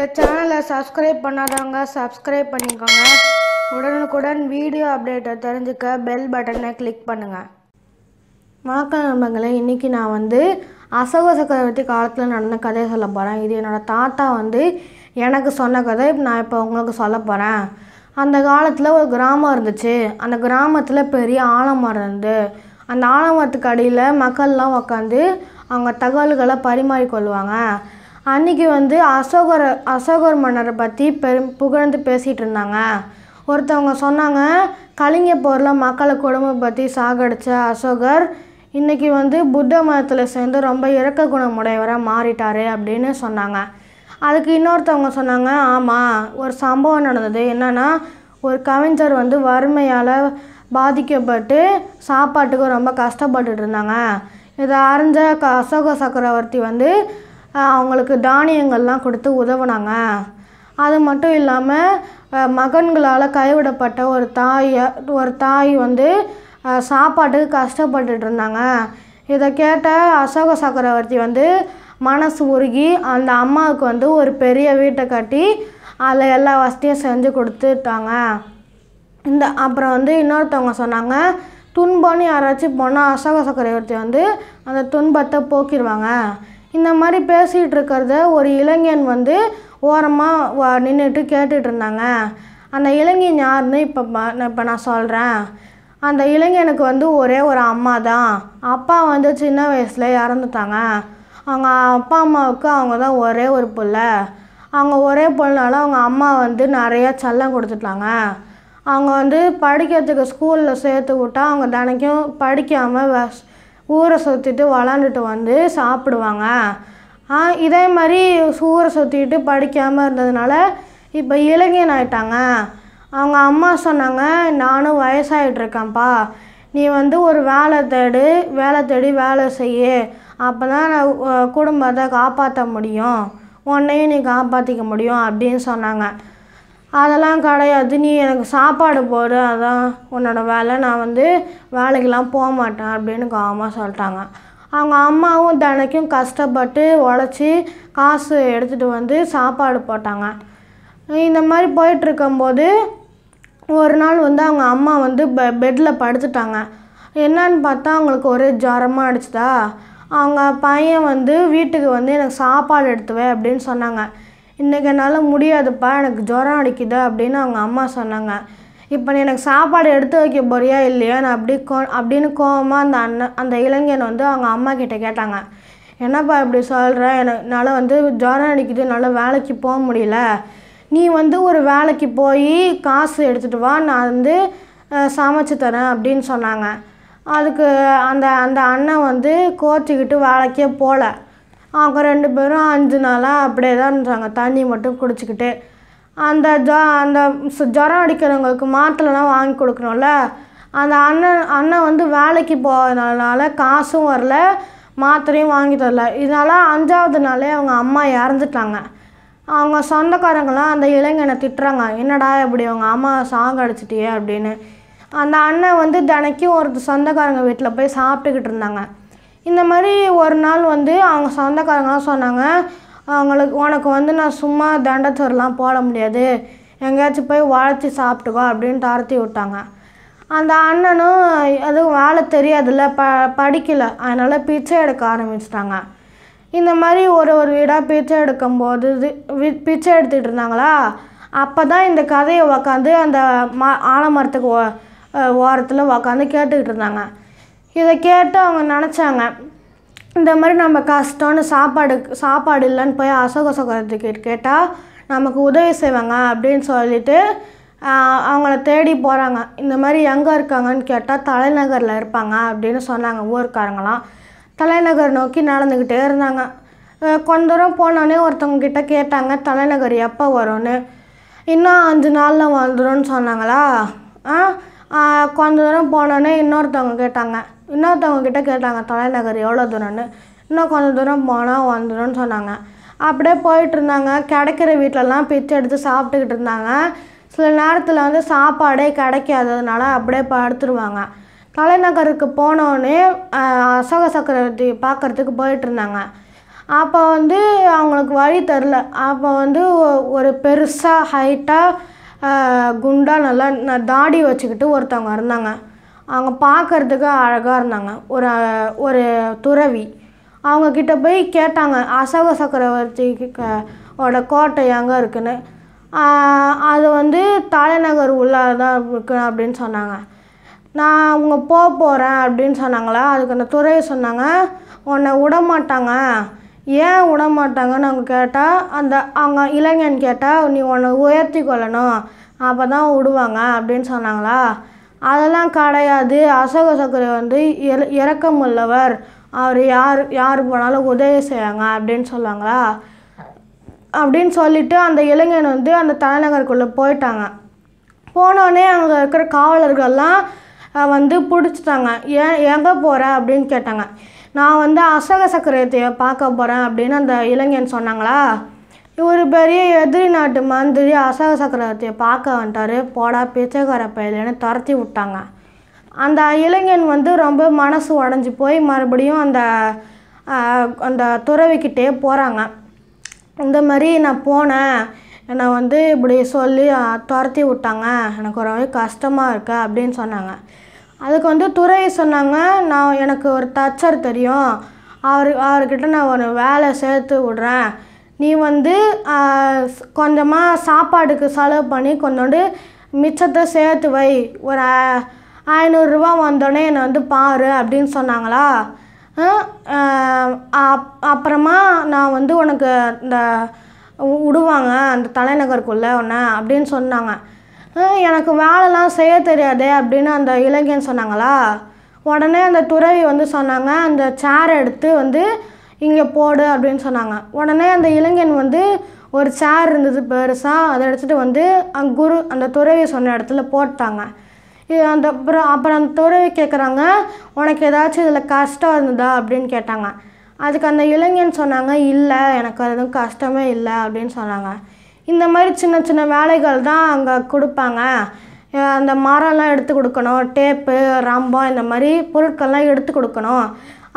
இந்த சேனலை சப்ஸ்கிரைப் பண்ணாதவங்க சப்ஸ்கிரைப் பண்ணிக்கோங்க உடனுக்குடன் வீடியோ அப்டேட்டை தெரிஞ்சுக்க பெல் பட்டனை கிளிக் பண்ணுங்கள் வணக்கம் நண்பர்களே இன்றைக்கி நான் வந்து அசோக சக்கரவர்த்தி காலத்தில் நடந்த கதையை சொல்ல போகிறேன் இது என்னோடய தாத்தா வந்து எனக்கு சொன்ன கதை நான் இப்போ உங்களுக்கு சொல்ல போகிறேன் அந்த காலத்தில் ஒரு கிராமம் இருந்துச்சு அந்த கிராமத்தில் பெரிய ஆலமரம் இருந்து அந்த ஆலமரத்துக்கு அடியில் மக்கள்லாம் உக்காந்து அவங்க தகவல்களை பரிமாறிக்கொள்வாங்க அன்றைக்கி வந்து அசோகர் அசோகர் மன்னரை பற்றி பெரும் புகழ்ந்து பேசிகிட்டு இருந்தாங்க ஒருத்தவங்க சொன்னாங்க கலிங்க போரில் மக்களை குடும்பம் பற்றி சாகடித்த அசோகர் இன்றைக்கி வந்து புத்த மதத்தில் சேர்ந்து ரொம்ப இறக்க குணமுடையவராக மாறிட்டார் அப்படின்னு சொன்னாங்க அதுக்கு இன்னொருத்தவங்க சொன்னாங்க ஆமாம் ஒரு சம்பவம் நடந்தது என்னென்னா ஒரு கவிஞர் வந்து வறுமையால் பாதிக்கப்பட்டு சாப்பாட்டுக்கு ரொம்ப கஷ்டப்பட்டுட்டு இருந்தாங்க இதை அறிஞ்ச க அசோக சக்கரவர்த்தி வந்து அவங்களுக்கு தானியங்கள்லாம் கொடுத்து உதவினாங்க அது மட்டும் இல்லாமல் மகன்களால் கைவிடப்பட்ட ஒரு தாயை ஒரு தாய் வந்து சாப்பாட்டுக்கு கஷ்டப்பட்டுட்டு இருந்தாங்க இதை கேட்ட அசோக சக்கரவர்த்தி வந்து மனசு உருகி அந்த அம்மாவுக்கு வந்து ஒரு பெரிய வீட்டை கட்டி அதில் எல்லா வசதியும் செஞ்சு கொடுத்துட்டாங்க இந்த அப்புறம் வந்து இன்னொருத்தவங்க சொன்னாங்க துன்பம்னு யாராச்சும் போனால் அசோக சக்கரவர்த்தி வந்து அந்த துன்பத்தை போக்கிடுவாங்க இந்த மாதிரி பேசிகிட்டு இருக்கிறத ஒரு இளைஞன் வந்து ஓரமாக நின்றுட்டு கேட்டுட்டு இருந்தாங்க அந்த இளைஞன் யாருன்னு இப்போ இப்போ நான் சொல்கிறேன் அந்த இளைஞனுக்கு வந்து ஒரே ஒரு அம்மா தான் அப்பா வந்து சின்ன வயசில் இறந்துட்டாங்க அவங்க அப்பா அம்மாவுக்கு அவங்க தான் ஒரே ஒரு பிள்ளை அவங்க ஒரே பிள்ளைனால அவங்க அம்மா வந்து நிறையா செல்லம் கொடுத்துட்டாங்க அவங்க வந்து படிக்கிறதுக்கு ஸ்கூலில் சேர்த்து விட்டால் அவங்க தினைக்கும் படிக்காமல் ஊரை சுற்றிட்டு விளாண்டுட்டு வந்து சாப்பிடுவாங்க இதே மாதிரி ஊரை சுற்றிட்டு படிக்காமல் இருந்ததுனால இப்போ இளைஞன் ஆயிட்டாங்க அவங்க அம்மா சொன்னாங்க நானும் வயசாகிட்ருக்கேன்ப்பா நீ வந்து ஒரு வேலை தேடு வேலை தேடி வேலை செய்ய அப்போ தான் நான் குடும்பத்தை காப்பாற்ற முடியும் உன்னையும் நீ காப்பாற்றிக்க முடியும் அப்படின்னு சொன்னாங்க அதெல்லாம் கிடையாது நீ எனக்கு சாப்பாடு போடு அதான் உன்னோட வேலை நான் வந்து வேலைக்கெலாம் போக மாட்டேன் அப்படின்னு அவங்க அம்மா சொல்லிட்டாங்க அவங்க அம்மாவும் தினைக்கும் கஷ்டப்பட்டு உழைச்சி காசு எடுத்துகிட்டு வந்து சாப்பாடு போட்டாங்க இந்த மாதிரி போயிட்டுருக்கும்போது ஒரு நாள் வந்து அவங்க அம்மா வந்து பெ பெட்டில் படுத்துட்டாங்க என்னன்னு பார்த்தா அவங்களுக்கு ஒரே ஜரமாக அடிச்சுதா அவங்க பையன் வந்து வீட்டுக்கு வந்து எனக்கு சாப்பாடு எடுத்துவேன் அப்படின்னு சொன்னாங்க இன்றைக்கி என்னால் முடியாதுப்பா எனக்கு ஜுரம் அடிக்குது அப்படின்னு அவங்க அம்மா சொன்னாங்க இப்போ நீ எனக்கு சாப்பாடு எடுத்து வைக்க போறியா இல்லையா நான் அப்படி கோ அப்படின்னு கோபமாக அந்த அண்ணன் அந்த இளைஞன் வந்து அவங்க அம்மா கிட்டே கேட்டாங்க என்னப்பா இப்படி சொல்கிறேன் என்னால் வந்து ஜுரம் அடிக்குது என்னால் வேலைக்கு போக முடியல நீ வந்து ஒரு வேலைக்கு போய் காசு எடுத்துகிட்டு வா நான் வந்து சமைச்சு தரேன் அப்படின்னு சொன்னாங்க அதுக்கு அந்த அந்த அண்ணன் வந்து கோச்சிக்கிட்டு வேலைக்கே போகல அவங்க ரெண்டு பேரும் அஞ்சு நாளாக அப்படியே தான் இருந்தாங்க தண்ணி மட்டும் குடிச்சிக்கிட்டு அந்த ஜ அந்த ஜுரம் அடிக்கிறவங்களுக்கு மாத்திரைலாம் வாங்கி கொடுக்கணும்ல அந்த அண்ணன் அண்ணன் வந்து வேலைக்கு போகிறதுனால காசும் வரல மாத்திரையும் வாங்கி தரல இதனால் அஞ்சாவது நாளே அவங்க அம்மா இறந்துட்டாங்க அவங்க சொந்தக்காரங்களாம் அந்த இளைஞனை திட்டுறாங்க என்னடா இப்படி அவங்க அம்மா சாங் அடிச்சிட்டியே அப்படின்னு அந்த அண்ணன் வந்து தினைக்கும் ஒரு சொந்தக்காரங்க வீட்டில் போய் சாப்பிட்டுக்கிட்டு இருந்தாங்க இந்த மாதிரி ஒரு நாள் வந்து அவங்க சொந்தக்காரங்களாம் சொன்னாங்க அவங்களுக்கு உனக்கு வந்து நான் சும்மா தண்டத்தூர்லாம் போட முடியாது எங்கேயாச்சும் போய் வளைச்சி சாப்பிட்டுக்கோ அப்படின்னு தரத்தி விட்டாங்க அந்த அண்ணனும் எதுவும் வேலை தெரியாதுல்ல ப படிக்கலை அதனால் பிச்சை எடுக்க ஆரம்பிச்சிட்டாங்க இந்த மாதிரி ஒரு ஒரு வீடாக பிச்சை எடுக்கும்போது வி பிச்சை எடுத்துகிட்டு இருந்தாங்களா அப்போ தான் இந்த கதையை உக்காந்து அந்த ம ஆலமரத்துக்கு ஓரத்தில் உக்காந்து கேட்டுக்கிட்டு இருந்தாங்க இதை கேட்டு அவங்க நினச்சாங்க இந்த மாதிரி நம்ம கஷ்டம்னு சாப்பாடு சாப்பாடு இல்லைன்னு போய் அசோக சகோதரத்துக்கு கேட்டால் நமக்கு உதவி செய்வாங்க அப்படின்னு சொல்லிட்டு அவங்கள தேடி போகிறாங்க இந்த மாதிரி எங்கே இருக்காங்கன்னு கேட்டால் தலைநகரில் இருப்பாங்க அப்படின்னு சொன்னாங்க ஊருக்காரங்களாம் தலைநகர் நோக்கி நடந்துக்கிட்டே இருந்தாங்க கொஞ்ச தூரம் போனோடனே ஒருத்தவங்க கேட்டாங்க தலைநகர் எப்போ வரும்னு இன்னும் அஞ்சு நாளில் வந்துடும்னு சொன்னாங்களா ஆ கொஞ்ச தூரம் போனோடனே இன்னொருத்தவங்க கேட்டாங்க இன்னொருத்தவங்க கிட்டே கேட்டாங்க தலைநகர் எவ்வளோ தூரம்னு இன்னும் கொஞ்சம் தூரம் போனால் வந்துடும் சொன்னாங்க அப்படியே போயிட்டு இருந்தாங்க கிடைக்கிற வீட்டிலலாம் பிச்சை எடுத்து சாப்பிட்டுக்கிட்டு இருந்தாங்க சில நேரத்தில் வந்து சாப்பாடே கிடைக்காததுனால அப்படியே படுத்துருவாங்க தலைநகருக்கு போனோடனே அசோக சக்கரவர்த்தி பார்க்குறதுக்கு போயிட்டு இருந்தாங்க அப்போ வந்து அவங்களுக்கு வழி தெரில அப்போ வந்து ஒரு பெருசாக ஹைட்டாக குண்டாக நல்லா தாடி வச்சுக்கிட்டு ஒருத்தவங்க இருந்தாங்க அவங்க பார்க்கறதுக்கு அழகாக இருந்தாங்க ஒரு ஒரு துறவி அவங்கக்கிட்ட போய் கேட்டாங்க அசோக சக்கரவர்த்தி ஓட கோட்டை எங்கே இருக்குன்னு அது வந்து தலைநகர் உள்ளார தான் இருக்கு அப்படின்னு சொன்னாங்க நான் அவங்க போக போகிறேன் அப்படின்னு சொன்னாங்களா அதுக்கு அந்த துறவி சொன்னாங்க உன்னை விடமாட்டாங்க ஏன் விடமாட்டாங்கன்னு அவங்க கேட்டால் அந்த அவங்க இளைஞன் கேட்டால் நீ உன்னை உயர்த்தி கொள்ளணும் அப்போ தான் விடுவாங்க அப்படின்னு சொன்னாங்களா அதெல்லாம் கிடையாது அசோக சக்கரை வந்து இற இறக்கம் உள்ளவர் அவர் யார் யார் போனாலும் உதவி செய்வாங்க அப்படின்னு சொல்லுவாங்களா அப்படின்னு சொல்லிட்டு அந்த இளைஞன் வந்து அந்த தலைநகருக்குள்ளே போயிட்டாங்க போனோடனே அங்கே இருக்கிற காவலர்கள்லாம் வந்து பிடிச்சிட்டாங்க ஏன் எங்கே போகிற அப்படின்னு கேட்டாங்க நான் வந்து அசோக சக்கரவர்த்தியை பார்க்க போகிறேன் அப்படின்னு அந்த இளைஞன் சொன்னாங்களா ஒரு பெரிய எதிரி நாட்டு மந்திரி அசோக சக்கரவர்த்தியை பார்க்க வந்துட்டார் போடா பிச்சைக்கார பயிலன்னு துரத்தி விட்டாங்க அந்த இளைஞன் வந்து ரொம்ப மனசு உடஞ்சி போய் மறுபடியும் அந்த அந்த துறவிக்கிட்டே போகிறாங்க இந்த மாதிரி நான் போனேன் என்னை வந்து இப்படி சொல்லி துரத்தி விட்டாங்க எனக்கு ரொம்ப கஷ்டமாக இருக்கு அப்படின்னு சொன்னாங்க அதுக்கு வந்து துறவி சொன்னாங்க நான் எனக்கு ஒரு தச்சர் தெரியும் அவர் அவர்கிட்ட நான் ஒரு வேலை சேர்த்து விட்றேன் நீ வந்து கொஞ்சமாக சாப்பாடுக்கு செலவு பண்ணி கொஞ்சோண்டு மிச்சத்தை சேர்த்து வை ஒரு ஐநூறுரூவா வந்தோடனே என்னை வந்து பாரு அப்படின்னு சொன்னாங்களா அப் அப்புறமா நான் வந்து உனக்கு இந்த விடுவாங்க அந்த தலைநகருக்குள்ளே ஒன்று அப்படின்னு சொன்னாங்க எனக்கு வேலைலாம் செய்ய தெரியாது அப்படின்னு அந்த இளைஞன் சொன்னாங்களா உடனே அந்த துறவி வந்து சொன்னாங்க அந்த சேர் எடுத்து வந்து இங்கே போடு அப்படின்னு சொன்னாங்க உடனே அந்த இளைஞன் வந்து ஒரு சேர் இருந்தது பெருசாக அதை எடுத்துகிட்டு வந்து அங்கே குரு அந்த துறவி சொன்ன இடத்துல போட்டாங்க இது அந்த அப்புறம் அப்புறம் அந்த துறவி கேட்குறாங்க உனக்கு ஏதாச்சும் இதில் கஷ்டம் இருந்ததா அப்படின்னு கேட்டாங்க அதுக்கு அந்த இளைஞன் சொன்னாங்க இல்லை எனக்கு எதுவும் கஷ்டமே இல்லை அப்படின்னு சொன்னாங்க இந்த மாதிரி சின்ன சின்ன வேலைகள் தான் அங்கே கொடுப்பாங்க அந்த மரம்லாம் எடுத்து கொடுக்கணும் டேப்பு ரம்பம் இந்த மாதிரி பொருட்கள்லாம் எடுத்து கொடுக்கணும்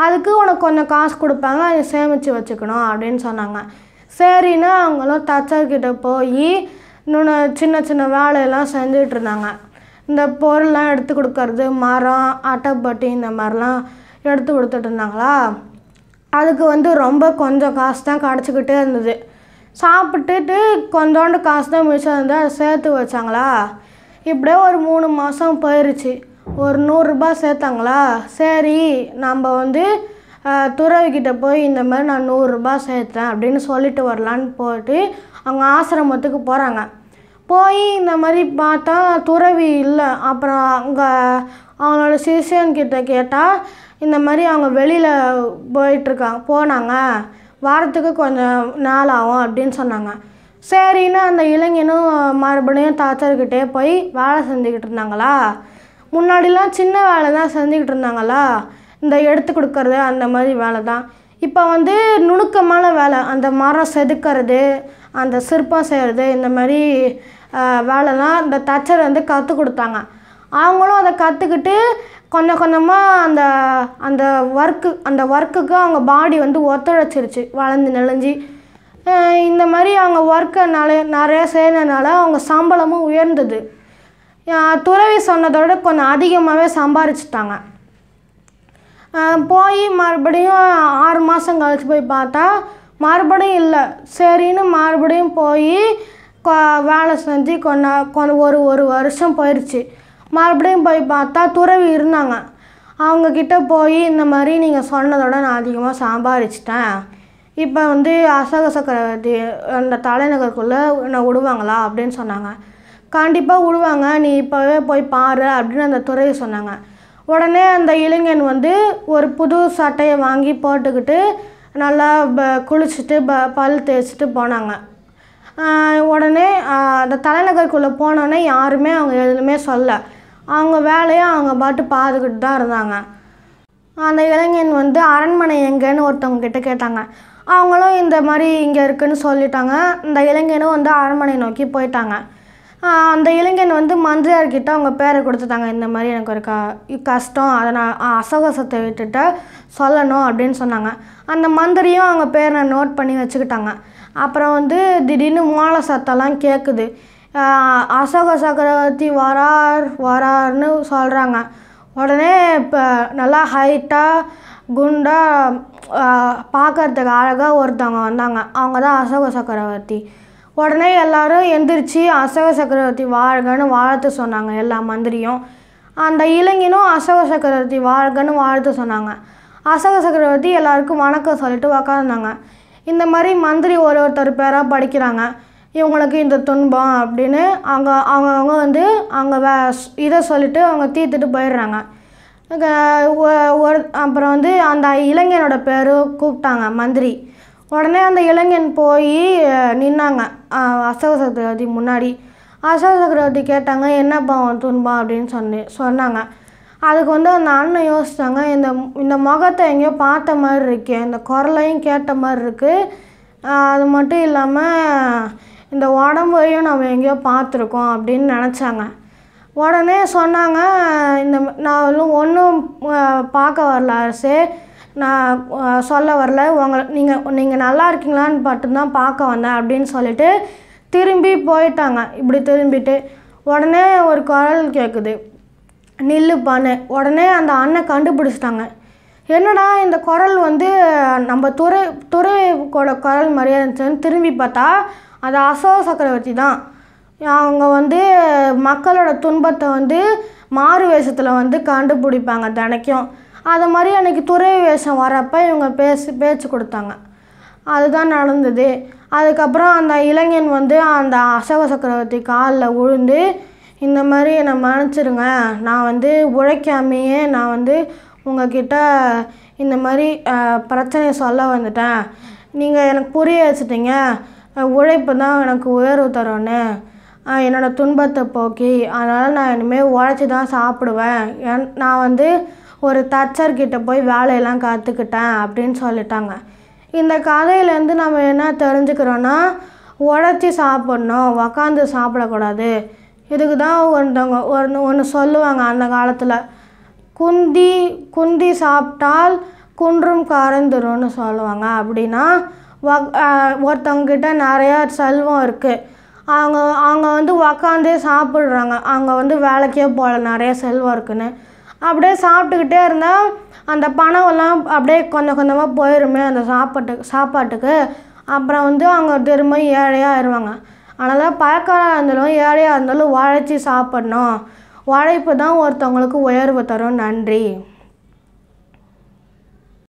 அதுக்கு உனக்கு கொஞ்சம் காசு கொடுப்பாங்க அதை சேமித்து வச்சுக்கணும் அப்படின்னு சொன்னாங்க சரின்னு அவங்களும் தச்சர்கிட்ட போய் இன்னொன்று சின்ன சின்ன வேலையெல்லாம் செஞ்சுட்டு இருந்தாங்க இந்த பொருள்லாம் எடுத்து கொடுக்கறது மரம் அட்டைப்பட்டி இந்த மாதிரிலாம் எடுத்து கொடுத்துட்டு இருந்தாங்களா அதுக்கு வந்து ரொம்ப கொஞ்சம் காசு தான் கிடச்சிக்கிட்டே இருந்தது சாப்பிட்டுட்டு கொஞ்சோண்டு காசு தான் மிச்சம் இருந்தால் அதை சேர்த்து வச்சாங்களா இப்படியே ஒரு மூணு மாதம் போயிடுச்சு ஒரு நூறுரூபா சேர்த்தாங்களா சரி நம்ம வந்து துறவிக்கிட்ட போய் இந்த மாதிரி நான் நூறுரூபா சேர்த்தேன் அப்படின்னு சொல்லிட்டு வரலான்னு போயிட்டு அவங்க ஆசிரமத்துக்கு போகிறாங்க போய் இந்த மாதிரி பார்த்தா துறவி இல்லை அப்புறம் அங்கே அவங்களோட சிசியன்கிட்ட கேட்டால் இந்த மாதிரி அவங்க வெளியில் போயிட்டுருக்காங்க போனாங்க வாரத்துக்கு கொஞ்சம் நாள் ஆகும் அப்படின்னு சொன்னாங்க சரின்னு அந்த இளைஞனும் மறுபடியும் தாத்தர்கிட்டே போய் வேலை செஞ்சுக்கிட்டு இருந்தாங்களா முன்னாடிலாம் சின்ன வேலை தான் செஞ்சுக்கிட்டு இருந்தாங்களா இந்த எடுத்து கொடுக்கறது அந்த மாதிரி வேலை தான் இப்போ வந்து நுணுக்கமான வேலை அந்த மரம் செதுக்கிறது அந்த சிற்பம் செய்கிறது இந்த மாதிரி வேலைலாம் இந்த தச்சர் வந்து கற்றுக் கொடுத்தாங்க அவங்களும் அதை கற்றுக்கிட்டு கொஞ்சம் கொஞ்சமாக அந்த அந்த ஒர்க்கு அந்த ஒர்க்குக்கு அவங்க பாடி வந்து ஒத்துழைச்சிருச்சு வளர்ந்து நெளிஞ்சு இந்த மாதிரி அவங்க ஒர்க்கை நிறைய நிறையா செய்யறதுனால அவங்க சம்பளமும் உயர்ந்தது துறவி சொன்னதோட கொஞ்சம் அதிகமாகவே சம்பாரிச்சிட்டாங்க போய் மறுபடியும் ஆறு மாதம் கழித்து போய் பார்த்தா மறுபடியும் இல்லை சரின்னு மறுபடியும் போய் வேலை செஞ்சு கொண்ட கொண்டு ஒரு ஒரு வருஷம் போயிடுச்சு மறுபடியும் போய் பார்த்தா துறவி இருந்தாங்க அவங்கக்கிட்ட போய் இந்த மாதிரி நீங்கள் சொன்னதோட நான் அதிகமாக சம்பாரிச்சிட்டேன் இப்போ வந்து அசோக சக்கரவர்த்தி அந்த தலைநகருக்குள்ளே என்னை விடுவாங்களா அப்படின்னு சொன்னாங்க கண்டிப்பாக விடுவாங்க நீ இப்போவே போய் பாரு அப்படின்னு அந்த துறையை சொன்னாங்க உடனே அந்த இளைஞன் வந்து ஒரு புது சட்டையை வாங்கி போட்டுக்கிட்டு நல்லா ப குளிச்சுட்டு ப பல் தேய்ச்சிட்டு போனாங்க உடனே அந்த தலைநகருக்குள்ளே போனோன்னே யாருமே அவங்க எதுவுமே சொல்ல அவங்க வேலையை அவங்க பாட்டு பார்த்துக்கிட்டு தான் இருந்தாங்க அந்த இளைஞன் வந்து அரண்மனை எங்கேன்னு ஒருத்தவங்க கிட்டே கேட்டாங்க அவங்களும் இந்த மாதிரி இங்கே இருக்குதுன்னு சொல்லிட்டாங்க இந்த இளைஞனும் வந்து அரண்மனை நோக்கி போயிட்டாங்க அந்த இளைஞன் வந்து மந்திரியார்கிட்ட அவங்க பேரை கொடுத்துட்டாங்க இந்த மாதிரி எனக்கு ஒரு க கஷ்டம் அதை நான் அசகசத்தை விட்டுட்டு சொல்லணும் அப்படின்னு சொன்னாங்க அந்த மந்திரியும் அவங்க பேரை நோட் பண்ணி வச்சுக்கிட்டாங்க அப்புறம் வந்து திடீர்னு மோள சத்தம்லாம் கேட்குது அசோக சக்கரவர்த்தி வரார் வரார்னு சொல்கிறாங்க உடனே இப்போ நல்லா ஹைட்டாக குண்டாக பார்க்குறதுக்கு அழகாக ஒருத்தவங்க வந்தாங்க அவங்க தான் அசோக சக்கரவர்த்தி உடனே எல்லாரும் எந்திரிச்சு அசோக சக்கரவர்த்தி வாழ்கன்னு வாழ்த்து சொன்னாங்க எல்லா மந்திரியும் அந்த இளைஞனும் அசோக சக்கரவர்த்தி வாழ்கன்னு வாழ்த்து சொன்னாங்க அசோக சக்கரவர்த்தி எல்லாருக்கும் வணக்கம் சொல்லிட்டு உக்காந்துருந்தாங்க இந்த மாதிரி மந்திரி ஒரு ஒருத்தர் பேராக படிக்கிறாங்க இவங்களுக்கு இந்த துன்பம் அப்படின்னு அவங்க அவங்கவுங்க வந்து அவங்க வே இதை சொல்லிவிட்டு அவங்க தீர்த்துட்டு போயிடுறாங்க ஒரு அப்புறம் வந்து அந்த இளைஞனோட பேரும் கூப்பிட்டாங்க மந்திரி உடனே அந்த இளைஞன் போய் நின்னாங்க அசோக சக்கரவர்த்தி முன்னாடி அசோக சக்கரவர்த்தி கேட்டாங்க என்னப்பா அவன் துன்பம் அப்படின்னு சொன்னே சொன்னாங்க அதுக்கு வந்து அந்த அண்ணன் யோசித்தாங்க இந்த இந்த முகத்தை எங்கேயோ பார்த்த மாதிரி இருக்கு இந்த குரலையும் கேட்ட மாதிரி இருக்குது அது மட்டும் இல்லாமல் இந்த உடம்பையும் நம்ம எங்கேயோ பார்த்துருக்கோம் அப்படின்னு நினச்சாங்க உடனே சொன்னாங்க இந்த நான் ஒன்றும் பார்க்க வரல அரசே நான் சொல்ல வரல உங்களை நீங்கள் நீங்கள் நல்லா இருக்கீங்களான்னு மட்டும்தான் பார்க்க வந்தேன் அப்படின்னு சொல்லிட்டு திரும்பி போயிட்டாங்க இப்படி திரும்பிட்டு உடனே ஒரு குரல் கேட்குது நில்லுப்பான்னு உடனே அந்த அண்ணன் கண்டுபிடிச்சிட்டாங்க என்னடா இந்த குரல் வந்து நம்ம துறை கூட குரல் மாதிரியே இருந்துச்சுன்னு திரும்பி பார்த்தா அது அசோக சக்கரவர்த்தி தான் அவங்க வந்து மக்களோட துன்பத்தை வந்து மாறு வேஷத்தில் வந்து கண்டுபிடிப்பாங்க தினைக்கும் அது மாதிரி அன்றைக்கி துறை வேஷம் வரப்போ இவங்க பேசி பேச்சு கொடுத்தாங்க அதுதான் நடந்தது அதுக்கப்புறம் அந்த இளைஞன் வந்து அந்த அசோக சக்கரவர்த்தி காலில் விழுந்து இந்த மாதிரி என்னை மன்னிச்சிருங்க நான் வந்து உழைக்காமையே நான் வந்து உங்ககிட்ட இந்த மாதிரி பிரச்சனையை சொல்ல வந்துட்டேன் நீங்கள் எனக்கு புரிய வச்சுட்டீங்க உழைப்பு தான் எனக்கு உயர்வு தரோன்னு என்னோடய துன்பத்தை போக்கி அதனால் நான் இனிமேல் உழைச்சி தான் சாப்பிடுவேன் நான் வந்து ஒரு தச்சர்கிட்ட போய் வேலையெல்லாம் கற்றுக்கிட்டேன் அப்படின்னு சொல்லிட்டாங்க இந்த கதையிலேருந்து நம்ம என்ன தெரிஞ்சுக்கிறோன்னா உழைச்சி சாப்பிட்ணும் உக்காந்து சாப்பிடக்கூடாது இதுக்கு தான் ஒருத்தவங்க ஒன்று ஒன்று சொல்லுவாங்க அந்த காலத்தில் குந்தி குந்தி சாப்பிட்டால் குன்றும் கரைந்துரும்னு சொல்லுவாங்க அப்படின்னா ஒருத்தவங்கக்கிட்ட நிறையா செல்வம் இருக்குது அவங்க அவங்க வந்து உக்காந்தே சாப்பிட்றாங்க அவங்க வந்து வேலைக்கே போகல நிறைய செல்வம் இருக்குன்னு அப்படியே சாப்பிட்டுக்கிட்டே இருந்தால் அந்த எல்லாம் அப்படியே கொஞ்சம் கொஞ்சமாக போயிடுமே அந்த சாப்பாட்டு சாப்பாட்டுக்கு அப்புறம் வந்து அவங்க திரும்ப ஏழையாக ஆயிடுவாங்க அதனால் பழக்காராக இருந்தாலும் ஏழையாக இருந்தாலும் உழைச்சி சாப்பிட்ணும் உழைப்பு தான் ஒருத்தவங்களுக்கு உயர்வு தரும் நன்றி